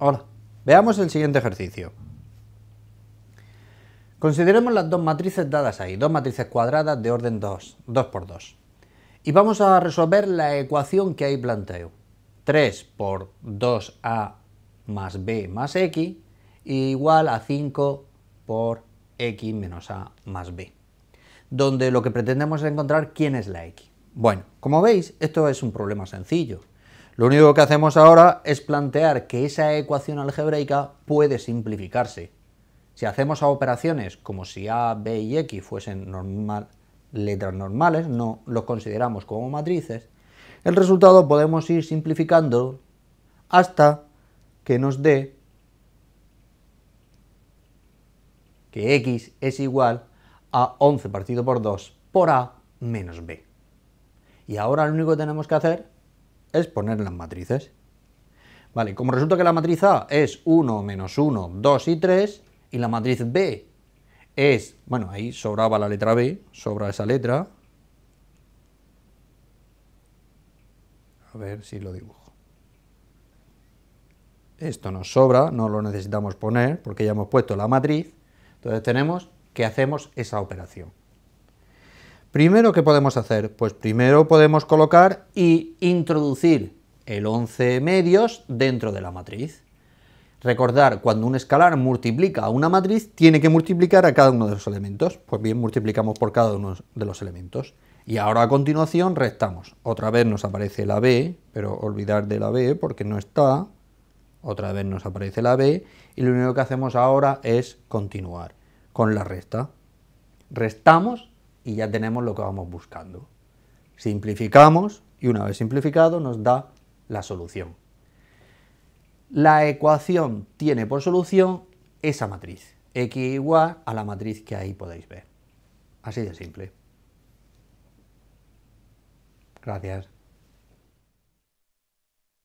Hola. Veamos el siguiente ejercicio. Consideremos las dos matrices dadas ahí, dos matrices cuadradas de orden 2, 2 por 2. Y vamos a resolver la ecuación que ahí planteo. 3 por 2a más b más x igual a 5 por x menos a más b, donde lo que pretendemos es encontrar quién es la x. Bueno, como veis, esto es un problema sencillo. Lo único que hacemos ahora es plantear que esa ecuación algebraica puede simplificarse. Si hacemos operaciones como si A, B y X fuesen letras normales, no los consideramos como matrices, el resultado podemos ir simplificando hasta que nos dé que X es igual a 11 partido por 2 por A menos B. Y ahora lo único que tenemos que hacer es poner las matrices. Vale, como resulta que la matriz A es 1, menos 1, 2 y 3, y la matriz B es, bueno, ahí sobraba la letra B, sobra esa letra. A ver si lo dibujo. Esto nos sobra, no lo necesitamos poner, porque ya hemos puesto la matriz. Entonces tenemos que hacemos esa operación. Primero, ¿qué podemos hacer? Pues primero podemos colocar y introducir el 11 medios dentro de la matriz. Recordar, cuando un escalar multiplica a una matriz, tiene que multiplicar a cada uno de los elementos. Pues bien, multiplicamos por cada uno de los elementos. Y ahora a continuación restamos. Otra vez nos aparece la B, pero olvidar de la B porque no está. Otra vez nos aparece la B y lo único que hacemos ahora es continuar con la resta. Restamos y ya tenemos lo que vamos buscando. Simplificamos y una vez simplificado nos da la solución. La ecuación tiene por solución esa matriz, x igual a la matriz que ahí podéis ver. Así de simple. Gracias.